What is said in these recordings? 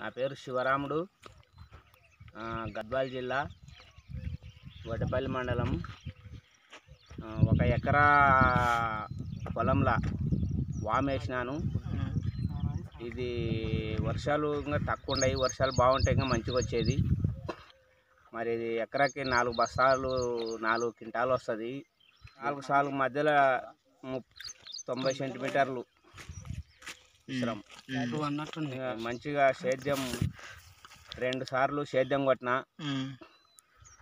నా పేరు శివరాముడు గద్వాల జిల్లా వడపల్లి మండలం ఒక ఎకరా పొలంలో వామేసినాను ఇది వర్షాలు ఇంకా తక్కువ ఉన్నాయి వర్షాలు బాగుంటాయి ఇంకా మంచిగా వచ్చేది మరి ఇది ఎకరాకి నాలుగు బస్తాలు నాలుగు క్వింటాలు వస్తుంది నాలుగు సార్లు మధ్యలో తొంభై సెంటీమీటర్లు మంచిగా సేద్యం రెండు సార్లు సేద్యం కొట్టిన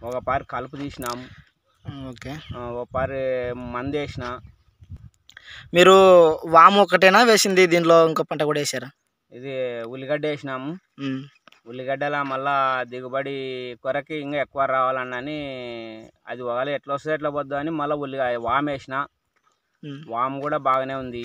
ఒక పారి కలుపు తీసినాం ఓకే ఒక పారి మంది వేసిన మీరు వాము ఒకటేనా వేసింది దీంట్లో ఇంకో పంట కూడా వేసారా ఇది ఉల్లిగడ్డ వేసినాము ఉల్లిగడ్డలా మళ్ళా దిగుబడి కొరకి ఇంకా ఎక్కువ రావాలని అది ఒకవేళ ఎట్లా వస్తుంది ఎట్లా పోద్దు అని మళ్ళీ ఉల్లిగా వామ్ వేసిన వామ్ కూడా బాగానే ఉంది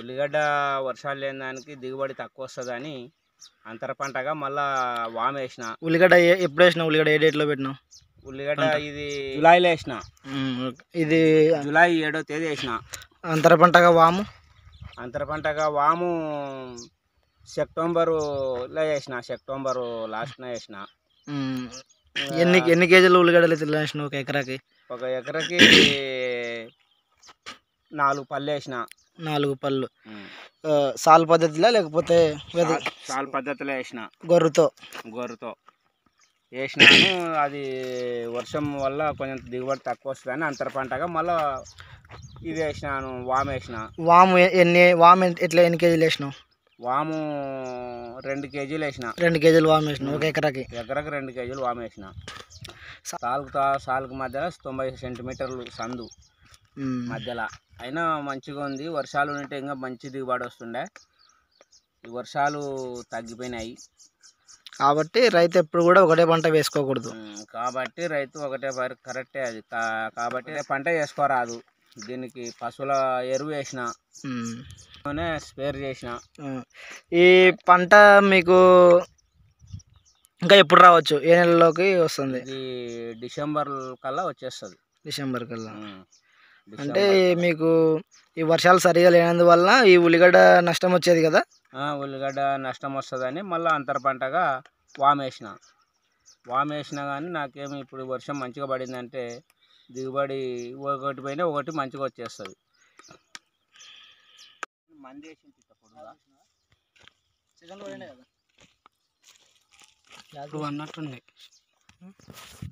ఉల్లిగడ్డ వర్షాలు లేని దానికి దిగుబడి తక్కువ వస్తుందని అంతర పంటగా మళ్ళా వామ వేసిన ఉల్లిగడ్డ ఎప్పుడు వేసిన ఉల్లిగడ్డ ఏ డేట్లో పెట్టినా ఉల్లిగడ్డ ఇది జులైలో వేసిన ఇది జులై ఏడో తేదీ వేసిన అంతర పంటగా వాము అంతర పంటగా వాము సెప్టెంబరులో వేసిన సెప్టెంబరు లాస్ట్న వేసిన ఎన్ని ఎన్ని కేజీలు ఉల్లిగడ్డలు అయితే వేసిన ఒక ఎకరాకి ఒక ఎకరాకి నాలుగు పళ్ళు వేసిన నాలుగు పళ్ళు సాల్ పద్ధతిలో లేకపోతే సాల్ పద్ధతిలో వేసిన గొర్రుతో గొర్రుతో వేసినాను అది వర్షం వల్ల కొంచెం దిగుబడి తక్కువ వస్తుందని అంతర పంటగా మళ్ళీ ఇది వేసినాను వాము వేసిన వాము ఎన్ని వాము ఎట్లా ఎన్ని కేజీలు వేసినావు వాము రెండు కేజీలు వేసిన రెండు కేజీలు వామ్ వేసిన ఒక ఎకరాకి ఎకరాకి రెండు కేజీలు వామ్ వేసిన సాల్కు సాల్కు మధ్యలో తొంభై సెంటీమీటర్లు సందు మధ్యలో అయినా మంచిగా ఉంది వర్షాలు ఉంటే ఇంకా మంచి దిగుబడి వస్తుండే ఈ వర్షాలు తగ్గిపోయినాయి కాబట్టి రైతు ఎప్పుడు కూడా ఒకటే పంట వేసుకోకూడదు కాబట్టి రైతు ఒకటే కరెక్టే అది కాబట్టి పంట వేసుకోరాదు దీనికి పశువుల ఎరువు వేసిన స్పేర్ చేసిన ఈ పంట మీకు ఇంకా ఎప్పుడు రావచ్చు ఏ నెలలోకి వస్తుంది ఈ డిసెంబర్ కల్లా వచ్చేస్తుంది డిసెంబర్ కల్లా అంటే మీకు ఈ వర్షాలు సరిగా లేనందువల్ల ఈ ఉల్లిగడ్డ నష్టం వచ్చేది కదా ఉల్లిగడ్డ నష్టం వస్తుందని మళ్ళీ అంతర పంటగా వామేసిన వామేసిన కానీ నాకేమి ఇప్పుడు వర్షం మంచిగా పడిందంటే దిగుబడి ఒకటి పైన ఒకటి మంచిగా వచ్చేస్తుంది ఇప్పుడు అన్నట్టుంది